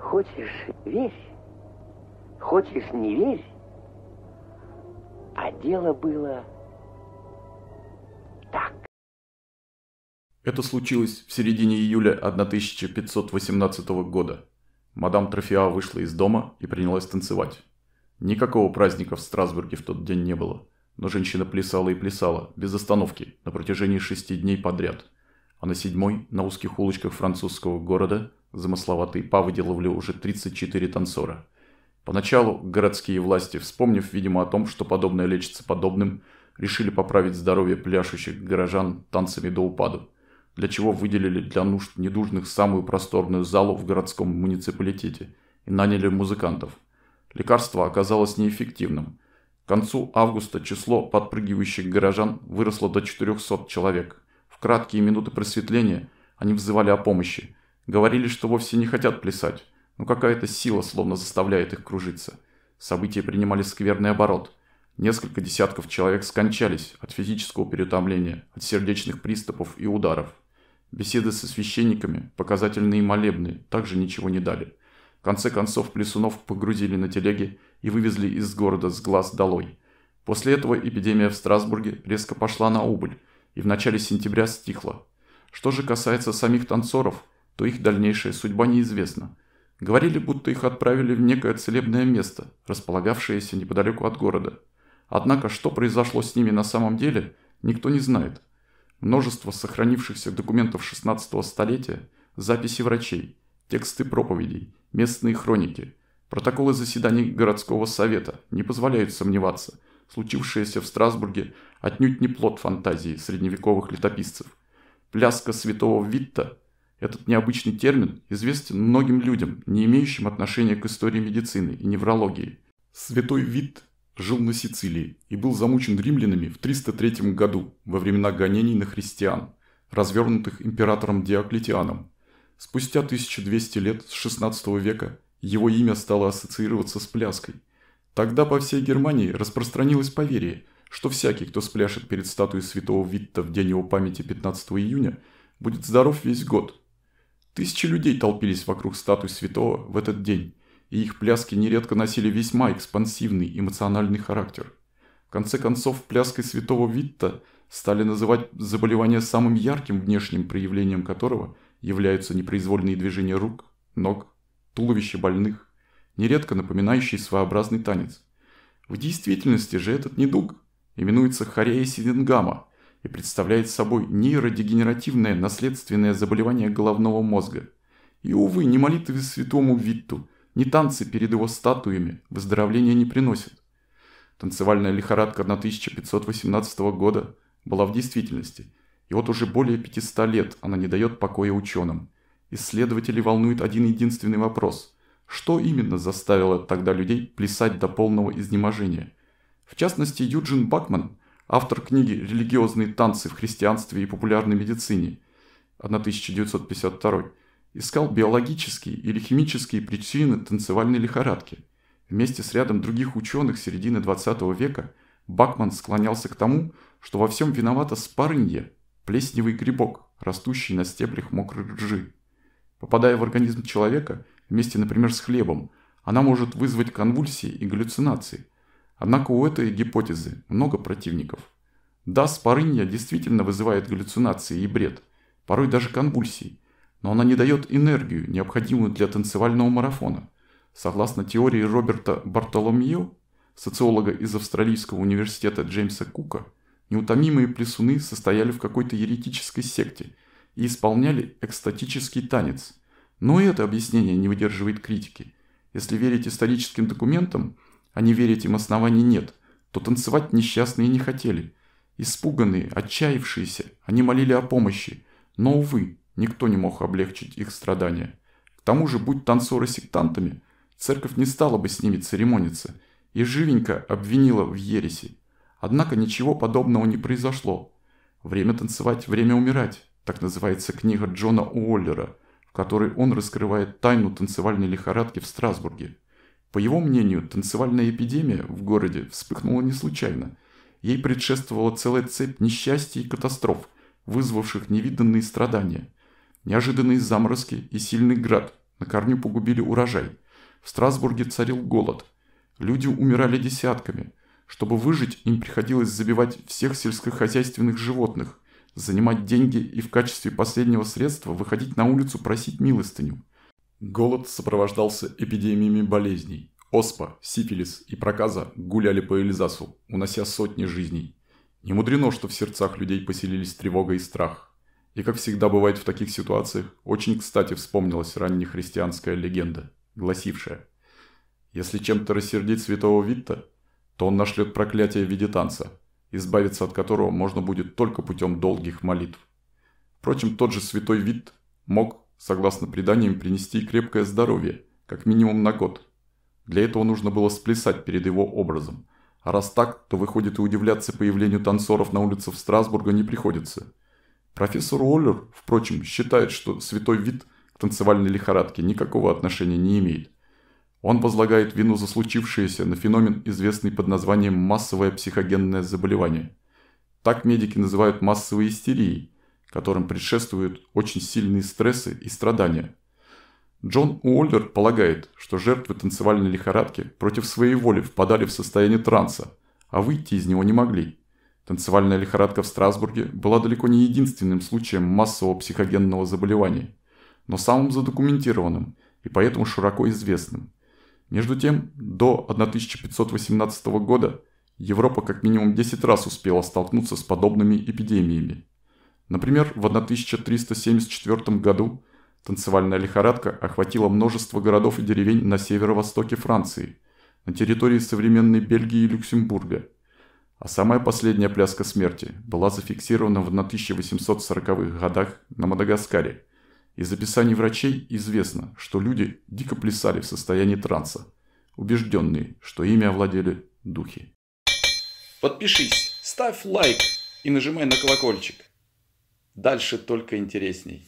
Хочешь – верь, хочешь – не верь. А дело было так. Это случилось в середине июля 1518 года. Мадам Трофеа вышла из дома и принялась танцевать. Никакого праздника в Страсбурге в тот день не было, но женщина плясала и плясала, без остановки, на протяжении шести дней подряд. А на седьмой, на узких улочках французского города – замысловатые паводи ловлю уже 34 танцора. Поначалу городские власти, вспомнив, видимо, о том, что подобное лечится подобным, решили поправить здоровье пляшущих горожан танцами до упаду, для чего выделили для нужд недужных самую просторную залу в городском муниципалитете и наняли музыкантов. Лекарство оказалось неэффективным. К концу августа число подпрыгивающих горожан выросло до 400 человек. В краткие минуты просветления они взывали о помощи – Говорили, что вовсе не хотят плясать, но какая-то сила словно заставляет их кружиться. События принимали скверный оборот. Несколько десятков человек скончались от физического переутомления, от сердечных приступов и ударов. Беседы со священниками, показательные и молебные, также ничего не дали. В конце концов, плесунов погрузили на телеги и вывезли из города с глаз долой. После этого эпидемия в Страсбурге резко пошла на убыль и в начале сентября стихла. Что же касается самих танцоров – то их дальнейшая судьба неизвестна. Говорили, будто их отправили в некое целебное место, располагавшееся неподалеку от города. Однако, что произошло с ними на самом деле, никто не знает. Множество сохранившихся документов 16 столетия, записи врачей, тексты проповедей, местные хроники, протоколы заседаний городского совета не позволяют сомневаться, случившееся в Страсбурге отнюдь не плод фантазии средневековых летописцев. Пляска святого Витта – этот необычный термин известен многим людям, не имеющим отношения к истории медицины и неврологии. Святой Вит жил на Сицилии и был замучен римлянами в 303 году во времена гонений на христиан, развернутых императором Диоклетианом. Спустя 1200 лет с 16 века его имя стало ассоциироваться с пляской. Тогда по всей Германии распространилось поверье, что всякий, кто спляшет перед статуей святого Витта в день его памяти 15 июня, будет здоров весь год, Тысячи людей толпились вокруг статуи святого в этот день, и их пляски нередко носили весьма экспансивный эмоциональный характер. В конце концов, пляской святого Витта стали называть заболевание самым ярким внешним проявлением которого являются непроизвольные движения рук, ног, туловища больных, нередко напоминающие своеобразный танец. В действительности же этот недуг именуется хорея Сидингама, и представляет собой нейродегенеративное наследственное заболевание головного мозга. И, увы, ни молитвы святому Витту, ни танцы перед его статуями выздоровления не приносят. Танцевальная лихорадка 1518 года была в действительности, и вот уже более 500 лет она не дает покоя ученым. Исследователи волнует один единственный вопрос – что именно заставило тогда людей плясать до полного изнеможения? В частности, Юджин Бакман, автор книги «Религиозные танцы в христианстве и популярной медицине» 1952, искал биологические или химические причины танцевальной лихорадки. Вместе с рядом других ученых середины 20 века Бакман склонялся к тому, что во всем виновата спарынье, плесневый грибок, растущий на стеблях мокрой ржи. Попадая в организм человека, вместе, например, с хлебом, она может вызвать конвульсии и галлюцинации. Однако у этой гипотезы много противников. Да, спорынья действительно вызывает галлюцинации и бред, порой даже конвульсии, но она не дает энергию, необходимую для танцевального марафона. Согласно теории Роберта Бартоломью, социолога из Австралийского университета Джеймса Кука, неутомимые плясуны состояли в какой-то еретической секте и исполняли экстатический танец. Но и это объяснение не выдерживает критики. Если верить историческим документам – а не верить им оснований нет, то танцевать несчастные не хотели. Испуганные, отчаявшиеся, они молили о помощи, но, увы, никто не мог облегчить их страдания. К тому же, будь танцоры сектантами, церковь не стала бы с ними церемониться и живенько обвинила в ереси. Однако ничего подобного не произошло. «Время танцевать, время умирать» – так называется книга Джона Уоллера, в которой он раскрывает тайну танцевальной лихорадки в Страсбурге. По его мнению, танцевальная эпидемия в городе вспыхнула не случайно. Ей предшествовала целая цепь несчастий и катастроф, вызвавших невиданные страдания. Неожиданные заморозки и сильный град на корню погубили урожай. В Страсбурге царил голод. Люди умирали десятками. Чтобы выжить, им приходилось забивать всех сельскохозяйственных животных, занимать деньги и в качестве последнего средства выходить на улицу просить милостыню. Голод сопровождался эпидемиями болезней. Оспа, сифилис и проказа гуляли по Эльзасу, унося сотни жизней. Не мудрено, что в сердцах людей поселились тревога и страх. И как всегда бывает в таких ситуациях, очень кстати вспомнилась раннехристианская легенда, гласившая «Если чем-то рассердить святого Витта, то он нашлет проклятие в виде танца, избавиться от которого можно будет только путем долгих молитв». Впрочем, тот же святой Витт мог согласно преданиям, принести крепкое здоровье, как минимум на год. Для этого нужно было сплясать перед его образом. А раз так, то выходит и удивляться появлению танцоров на улицах Страсбурга не приходится. Профессор Уоллер, впрочем, считает, что святой вид к танцевальной лихорадке никакого отношения не имеет. Он возлагает вину за случившееся на феномен, известный под названием массовое психогенное заболевание. Так медики называют массовые истерией – которым предшествуют очень сильные стрессы и страдания. Джон Уоллер полагает, что жертвы танцевальной лихорадки против своей воли впадали в состояние транса, а выйти из него не могли. Танцевальная лихорадка в Страсбурге была далеко не единственным случаем массового психогенного заболевания, но самым задокументированным и поэтому широко известным. Между тем, до 1518 года Европа как минимум 10 раз успела столкнуться с подобными эпидемиями. Например, в 1374 году танцевальная лихорадка охватила множество городов и деревень на северо-востоке Франции, на территории современной Бельгии и Люксембурга. А самая последняя пляска смерти была зафиксирована в 1840-х годах на Мадагаскаре. Из описаний врачей известно, что люди дико плясали в состоянии транса, убежденные, что ими овладели духи. Подпишись, ставь лайк и нажимай на колокольчик. Дальше только интересней.